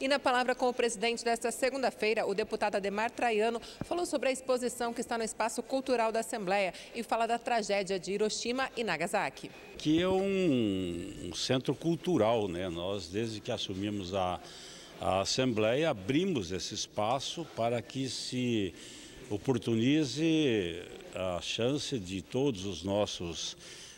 E na palavra com o presidente desta segunda-feira, o deputado Ademar Traiano falou sobre a exposição que está no Espaço Cultural da Assembleia e fala da tragédia de Hiroshima e Nagasaki. Que é um, um centro cultural, né? Nós, desde que assumimos a, a Assembleia, abrimos esse espaço para que se oportunize a chance de todos os nossos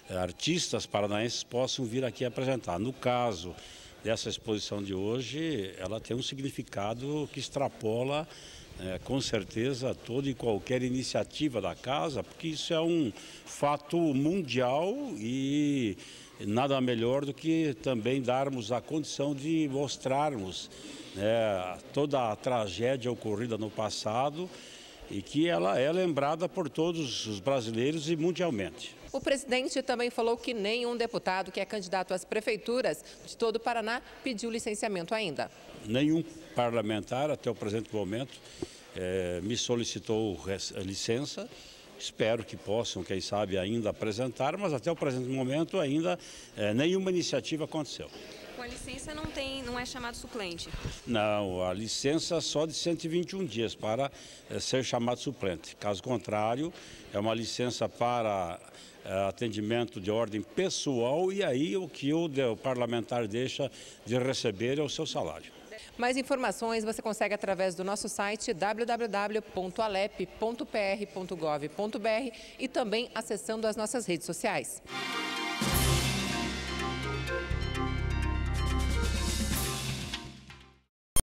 eh, artistas paranaenses possam vir aqui apresentar. No caso dessa exposição de hoje, ela tem um significado que extrapola é, com certeza toda e qualquer iniciativa da casa, porque isso é um fato mundial e nada melhor do que também darmos a condição de mostrarmos né, toda a tragédia ocorrida no passado e que ela é lembrada por todos os brasileiros e mundialmente. O presidente também falou que nenhum deputado que é candidato às prefeituras de todo o Paraná pediu licenciamento ainda. Nenhum parlamentar, até o presente momento, é, me solicitou licença. Espero que possam, quem sabe, ainda apresentar, mas até o presente momento ainda é, nenhuma iniciativa aconteceu com a licença não tem, não é chamado suplente? Não, a licença é só de 121 dias para eh, ser chamado suplente. Caso contrário, é uma licença para eh, atendimento de ordem pessoal e aí o que o, o parlamentar deixa de receber é o seu salário. Mais informações você consegue através do nosso site www.alep.pr.gov.br e também acessando as nossas redes sociais.